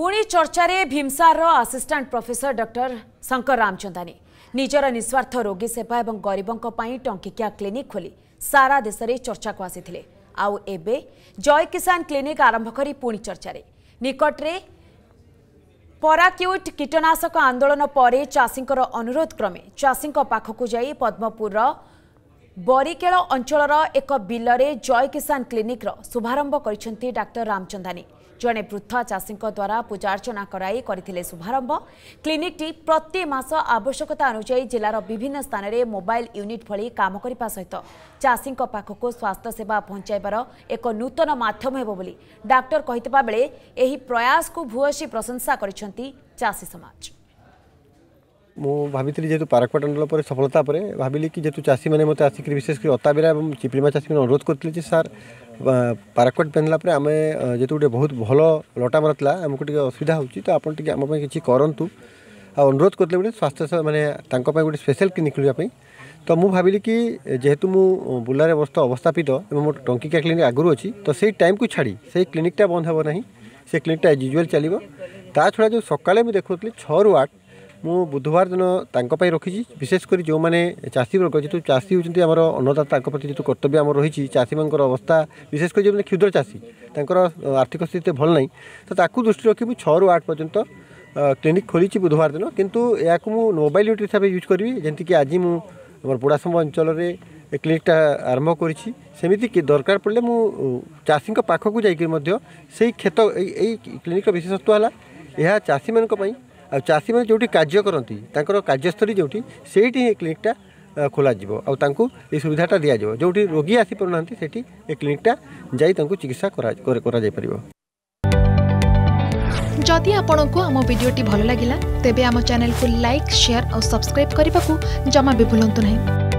ପୁଣି ଚର୍ଚ୍ଚାରେ ଭୀମସାରର assistant professor doctor Shankar Ramchandani ନିଜର ନିଃସ୍ୱାର୍ଥ ରୋଗୀ ସେବା ଏବଂ ଗରିବଙ୍କ ପାଇଁ ଟଙ୍କିକିଆ କ୍ଲିନିକ୍ ଖୋଲି ସାରା ଦେଶରେ ଚର୍ଚ୍ଚାକୁ ଆସିଥିଲେ ଆଉ ଏବେ ଜୟ କିଷାନ କ୍ଲିନିକ୍ ଆରମ୍ଭ କରି ପୁଣି ଚର୍ଚ୍ଚାରେ ନିକଟରେ ପରାକ୍ୟୁଟ୍ କୀଟନାଶକ ଆନ୍ଦୋଳନ ପରେ ଚାଷୀଙ୍କର ଅନୁରୋଧ କ୍ରମେ ଚାଷୀଙ୍କ ପାଖକୁ ଯାଇ ପଦ୍ମପୁରର ବରିକେଳ ଅଞ୍ଚଳର ଏକ ବିଲରେ ଜୟ କିଷାନ କ୍ଲିନିକ୍ର ଶୁଭାରମ୍ଭ କରିଛନ୍ତି ଡାକ୍ତର ରାମଚନ୍ଦାନୀ ଜଣେ ବୃଦ୍ଧ ଚାଷୀଙ୍କ ଦ୍ୱାରା ପୂଜାର୍ଚ୍ଚନା କରାଇ କରିଥିଲେ ଶୁଭାରମ୍ଭ କ୍ଲିନିକ୍ଟି ପ୍ରତି ମାସ ଆବଶ୍ୟକତା ଅନୁଯାୟୀ ଜିଲ୍ଲାର ବିଭିନ୍ନ ସ୍ଥାନରେ ମୋବାଇଲ ୟୁନିଟ୍ ଭଳି କାମ କରିବା ସହିତ ଚାଷୀଙ୍କ ପାଖକୁ ସ୍ୱାସ୍ଥ୍ୟସେବା ପହଞ୍ଚାଇବାର ଏକ ନୂତନ ମାଧ୍ୟମ ହେବ ବୋଲି ଡାକ୍ତର କହିଥିବା ବେଳେ ଏହି ପ୍ରୟାସକୁ ଭୂୟସୀ ପ୍ରଶଂସା କରିଛନ୍ତି ଚାଷୀ ସମାଜ ମୁଁ ଭାବିଥିଲି ଯେହେତୁ ପାରାଖୁଆ ଟଣ୍ଡଳ ପରେ ସଫଳତା ପରେ ଭାବିଲି କି ଯେହେତୁ ଚାଷୀମାନେ ମୋତେ ଆସିକରି ବିଶେଷ କରି ଅତାବିରା ଏବଂ ଚିପିଲିମା ଚାଷୀମାନେ ଅନୁରୋଧ କରିଥିଲେ ଯେ ସାର୍ ପାରାକୋଟ ପେନ୍ ପରେ ଆମେ ଯେହେତୁ ଗୋଟେ ବହୁତ ଭଲ ଲଟା ମାରୁଥିଲା ଆମକୁ ଟିକେ ଅସୁବିଧା ହେଉଛି ତ ଆପଣ ଟିକେ ଆମ ପାଇଁ କିଛି କରନ୍ତୁ ଆଉ ଅନୁରୋଧ କରିଥିଲେ ଗୋଟେ ସ୍ୱାସ୍ଥ୍ୟ ମାନେ ତାଙ୍କ ପାଇଁ ଗୋଟେ ସ୍ପେଶାଲ୍ କ୍ଲିନିକ୍ ଖୋଲିବା ପାଇଁ ତ ମୁଁ ଭାବିଲି କି ଯେହେତୁ ମୁଁ ବୁଲାରେ ଅବସ୍ଥା ଅବସ୍ଥାପିତ ଏବଂ ମୋ ଟଙ୍କିକିଆ କ୍ଲିନିକ୍ ଆଗରୁ ଅଛି ତ ସେଇ ଟାଇମ୍କୁ ଛାଡ଼ି ସେଇ କ୍ଲିନିକ୍ଟା ବନ୍ଦ ହେବ ନାହିଁ ସେ କ୍ଲିନିକ୍ଟା ଆଜ୍ ୟୁଜୁଆଲ୍ ଚାଲିବ ତା ଛଡ଼ା ଯେଉଁ ସକାଳେ ମୁଁ ଦେଖୁଥିଲି ଛଅରୁ ଆଠ ମୁଁ ବୁଧବାର ଦିନ ତାଙ୍କ ପାଇଁ ରଖିଛି ବିଶେଷ କରି ଯେଉଁମାନେ ଚାଷୀ ବର୍ଗ ଯେହେତୁ ଚାଷୀ ହେଉଛନ୍ତି ଆମର ଅନ୍ନଦାତା ତାଙ୍କ ପ୍ରତି ଯେହେତୁ କର୍ତ୍ତବ୍ୟ ଆମର ରହିଛି ଚାଷୀମାନଙ୍କର ଅବସ୍ଥା ବିଶେଷ କରି ଯେଉଁମାନେ କ୍ଷୁଦ୍ର ଚାଷୀ ତାଙ୍କର ଆର୍ଥିକ ସ୍ଥିତି ଏତେ ଭଲ ନାହିଁ ତ ତାକୁ ଦୃଷ୍ଟି ରଖି ମୁଁ ଛଅରୁ ଆଠ ପର୍ଯ୍ୟନ୍ତ କ୍ଲିନିକ୍ ଖୋଲିଛି ବୁଧବାର ଦିନ କିନ୍ତୁ ଏହାକୁ ମୁଁ ମୋବାଇଲ୍ ୟୁନିଟ୍ ହିସାବରେ ୟୁଜ୍ କରିବି ଯେମିତିକି ଆଜି ମୁଁ ଆମର ବୁଢ଼ାସମ୍ବ ଅଞ୍ଚଳରେ ଏ କ୍ଲିନିକ୍ଟା ଆରମ୍ଭ କରିଛି ସେମିତି ଦରକାର ପଡ଼ିଲେ ମୁଁ ଚାଷୀଙ୍କ ପାଖକୁ ଯାଇକି ମଧ୍ୟ ସେଇ କ୍ଷେତ ଏଇ କ୍ଲିନିକ୍ର ବିଶେଷତ୍ୱ ହେଲା ଏହା ଚାଷୀମାନଙ୍କ ପାଇଁ ଆଉ ଚାଷୀମାନେ ଯେଉଁଠି କାର୍ଯ୍ୟ କରନ୍ତି ତାଙ୍କର କାର୍ଯ୍ୟସ୍ଥଳୀ ଯେଉଁଠି ସେଇଠି ହିଁ ଏ କ୍ଲିନିକ୍ଟା ଖୋଲାଯିବ ଆଉ ତାଙ୍କୁ ଏ ସୁବିଧାଟା ଦିଆଯିବ ଯେଉଁଠି ରୋଗୀ ଆସିପାରୁନାହାନ୍ତି ସେଠି ଏ କ୍ଲିନିକ୍ଟା ଯାଇ ତାଙ୍କୁ ଚିକିତ୍ସା କରାଯାଇପାରିବ ଯଦି ଆପଣଙ୍କୁ ଆମ ଭିଡ଼ିଓଟି ଭଲ ଲାଗିଲା ତେବେ ଆମ ଚ୍ୟାନେଲକୁ ଲାଇକ୍ ସେୟାର ଆଉ ସବସ୍କ୍ରାଇବ୍ କରିବାକୁ ଜମା ବି ଭୁଲନ୍ତୁ ନାହିଁ